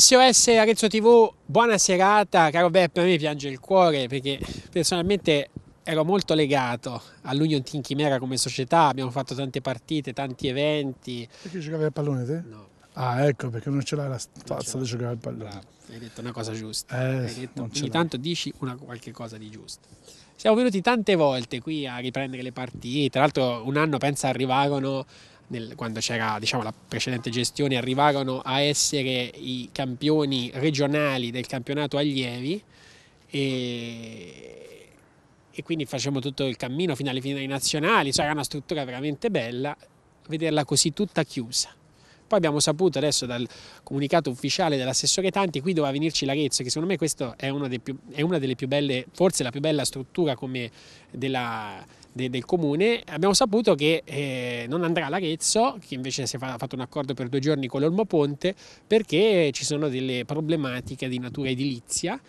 SOS Arezzo TV, buona serata, caro Beppe, a me piange il cuore perché personalmente ero molto legato all'Union Team Chimera come società, abbiamo fatto tante partite, tanti eventi. Perché giocavi a pallone te? No. Ah ecco, perché non ce l'hai la stazza di giocare al pallone. Bravo, hai detto una cosa giusta, eh, hai detto, ogni tanto dici una, qualche cosa di giusto. Siamo venuti tante volte qui a riprendere le partite, tra l'altro un anno pensa arrivarono nel, quando c'era diciamo, la precedente gestione, arrivarono a essere i campioni regionali del campionato allievi e, e quindi facciamo tutto il cammino fino alle finali nazionali, cioè era una struttura veramente bella, vederla così tutta chiusa. Poi abbiamo saputo adesso dal comunicato ufficiale dell'assessore Tanti, qui doveva venirci l'Arezzo, che secondo me questa è, è, una delle più belle, forse la più bella struttura della, de, del comune. Abbiamo saputo che eh, non andrà l'Arezzo, che invece si è fatto un accordo per due giorni con l'Olmo Ponte, perché ci sono delle problematiche di natura edilizia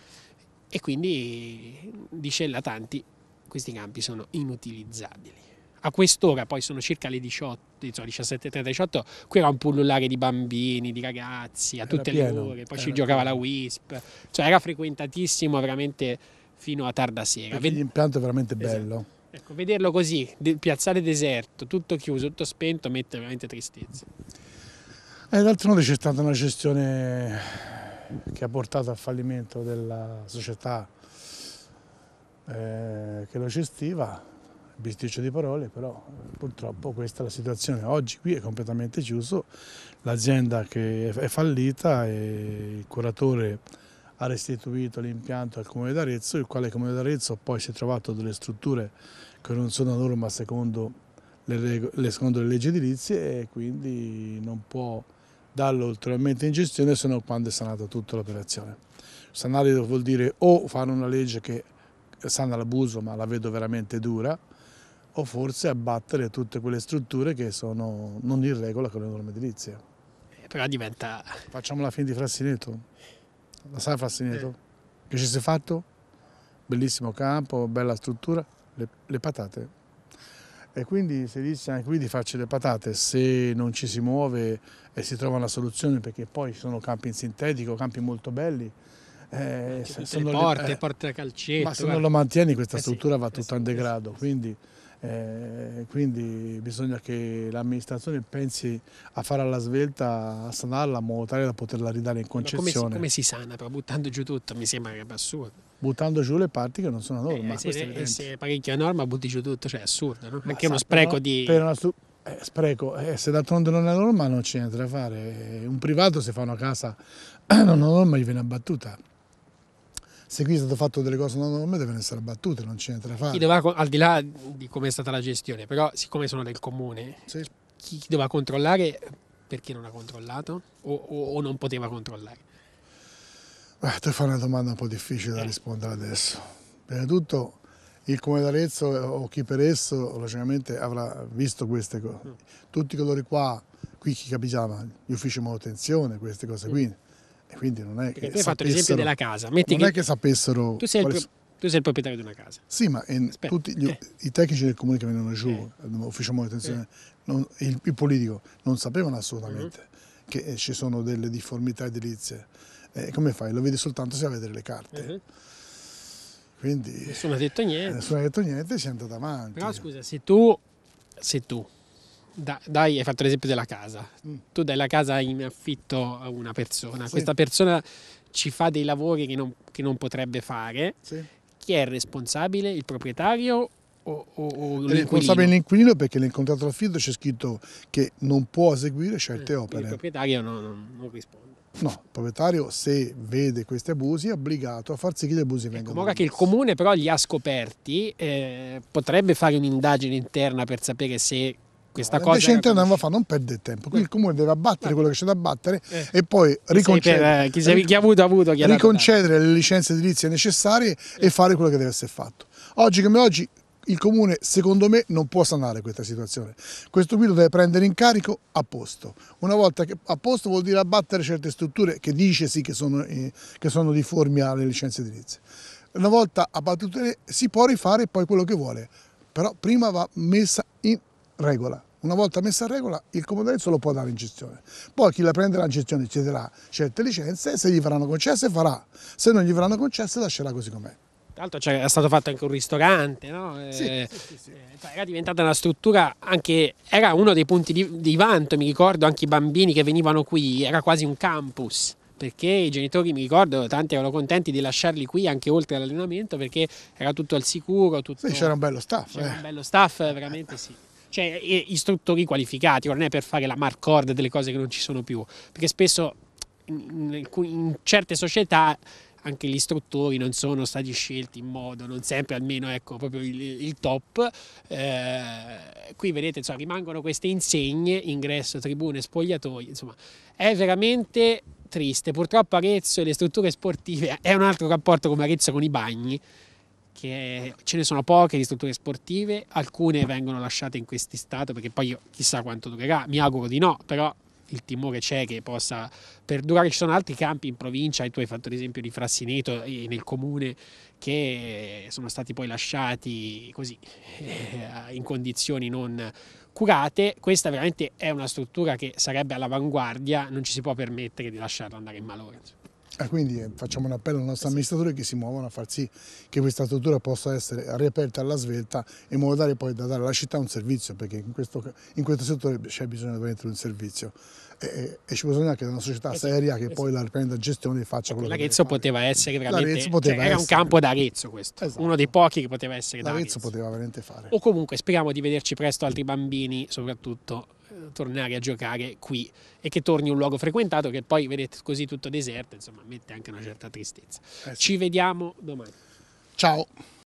e quindi dice la Tanti questi campi sono inutilizzabili a quest'ora, poi sono circa le 18, insomma 17.30, 18, qui era un pullulare di bambini, di ragazzi, a tutte era le ore, poi ci giocava pieno. la Wisp, cioè era frequentatissimo veramente fino a tarda sera. Ved- l'impianto è veramente esatto. bello. Ecco, vederlo così, de- piazzale deserto, tutto chiuso, tutto spento, mette veramente tristezza. E eh, d'altronde c'è stata una gestione che ha portato al fallimento della società eh, che lo gestiva, bisticcio di parole, però eh, purtroppo questa è la situazione. Oggi qui è completamente chiuso, l'azienda che è fallita e il curatore ha restituito l'impianto al Comune d'Arezzo, il quale Comune d'Arezzo poi si è trovato delle strutture che non sono a norma secondo le, le, secondo le leggi edilizie e quindi non può darlo ulteriormente in gestione se non quando è sanata tutta l'operazione. Sanare vuol dire o fare una legge che sana l'abuso ma la vedo veramente dura, o forse abbattere tutte quelle strutture che sono non in regola con le norme edilizie. Eh, però diventa... Facciamo la fine di Frassineto. La sai Frassineto? Eh. Che ci si è fatto? Bellissimo campo, bella struttura, le, le patate. E quindi si dice anche qui di farci le patate, se non ci si muove e si trova una soluzione, perché poi ci sono campi in sintetico, campi molto belli, eh, se porte, eh, le, eh, porte a calcetto. Ma se guarda. non lo mantieni questa eh struttura eh sì, va tutta in eh degrado, sì, quindi eh, quindi bisogna che l'amministrazione pensi a fare alla svelta, a sanarla in modo tale da poterla ridare in concessione. Come si, come si, sana? Però buttando giù tutto mi sembra che è assurdo. Buttando giù le parti che non sono a eh, norma. Eh, se, se parecchia norma butti giù tutto, cioè è assurdo, no? Anche uno spreco no? di... Eh, spreco, eh, se d'altronde non è norma non c'è niente da fare. Eh, un privato se fa una casa non è norma gli viene abbattuta se qui è stato fatto delle cose non normali devono essere battute, non ce niente da fare. Chi dovrà, al di là di come è stata la gestione, però siccome sono del comune, sì. chi doveva controllare perché non ha controllato o, o, o non poteva controllare? Beh, ti fa una domanda un po' difficile da eh. rispondere adesso. Prima di tutto il comune d'Arezzo eh, o chi per esso logicamente avrà visto queste cose. Mm. Tutti coloro qua, qui chi capitava, gli uffici manutenzione, queste cose mm. qui quindi non è Perché che. Tu hai fatto l'esempio della casa. Metti non che, è che sapessero. Tu sei, il, pro, tu sei il proprietario di una casa. Sì, ma tutti gli, eh. i tecnici del comune che venivano giù, eh. eh ufficio manutenzione, eh. il, il, politico, non sapevano assolutamente uh-huh. che eh, ci sono delle difformità edilizie. Eh, come fai? Lo vedi soltanto se vai a vedere le carte. Uh-huh. Quindi, nessuno ha detto niente. Nessuno ha detto niente, si è andato avanti. Però scusa, se tu, se tu da, dai, hai fatto l'esempio della casa. Mm. Tu dai la casa in affitto a una persona. Sì. Questa persona ci fa dei lavori che non, che non potrebbe fare. Sì. Chi è responsabile? Il proprietario o, o, o eh, è responsabile l'inquilino perché nel contratto d'affitto c'è scritto che non può eseguire certe eh, opere. Il proprietario no, no, non risponde. No, il proprietario se vede questi abusi è obbligato a far sì che gli abusi ecco, vengano. Ma ora che il comune però li ha scoperti, eh, potrebbe fare un'indagine interna per sapere se questa eh, cosa invece andiamo a fare non perdere tempo quindi il comune deve abbattere quello che c'è da abbattere eh. e poi riconcedere eh, chi, per, chi ha avuto ha avuto chi riconcedere le licenze edilizie necessarie eh. e fare quello che deve essere fatto oggi come oggi il comune secondo me non può sanare questa situazione questo qui lo deve prendere in carico a posto una volta che a posto vuol dire abbattere certe strutture che dice sì che sono, eh, che sono difformi alle licenze edilizie una volta abbattute si può rifare poi quello che vuole però prima va messa in regola. Una volta messa a regola, il comodarizzo lo può dare in gestione. Poi chi la prenderà in gestione chiederà certe licenze, se gli verranno concesse farà, se non gli verranno concesse lascerà così com'è. Tra l'altro cioè, è stato fatto anche un ristorante, no? sì, eh, sì, sì, eh, cioè, era diventata una struttura anche, era uno dei punti di, di vanto, mi ricordo anche i bambini che venivano qui, era quasi un campus perché i genitori, mi ricordo, tanti erano contenti di lasciarli qui anche oltre all'allenamento perché era tutto al sicuro. Tutto... Sì, c'era un bello staff. C'era eh. un bello staff, veramente sì cioè istruttori qualificati, non è per fare la marcord delle cose che non ci sono più, perché spesso in, in, in certe società anche gli istruttori non sono stati scelti in modo, non sempre almeno ecco, proprio il, il top. Eh, qui vedete, insomma, rimangono queste insegne, ingresso, tribune, spogliatoi, insomma, è veramente triste. Purtroppo Arezzo e le strutture sportive è un altro rapporto come Arezzo con i bagni, che ce ne sono poche di strutture sportive, alcune vengono lasciate in questi stato perché poi io chissà quanto durerà, mi auguro di no, però il timore c'è che possa perdurare. Ci sono altri campi in provincia, e tu hai fatto l'esempio di Frassineto nel comune, che sono stati poi lasciati così eh, in condizioni non curate. Questa veramente è una struttura che sarebbe all'avanguardia, non ci si può permettere di lasciarla andare in malore. E ah, quindi eh, facciamo un appello al nostro amministratore che si muovano a far sì che questa struttura possa essere riaperta alla svelta in modo tale poi da dare alla città un servizio, perché in questo, in questo settore c'è bisogno veramente di un servizio. E, e ci bisogna anche una società esatto, seria che esatto. poi la riprenda gestione e faccia ecco, quello che L'Arezzo poteva essere veramente, poteva cioè, era un campo d'Arezzo questo, esatto. uno dei pochi che poteva essere d'Arezzo. L'Arezzo poteva veramente fare. O comunque speriamo di vederci presto altri bambini soprattutto tornare a giocare qui e che torni un luogo frequentato che poi vedete così tutto deserto, insomma, mette anche una certa tristezza. Eh sì. Ci vediamo domani. Ciao.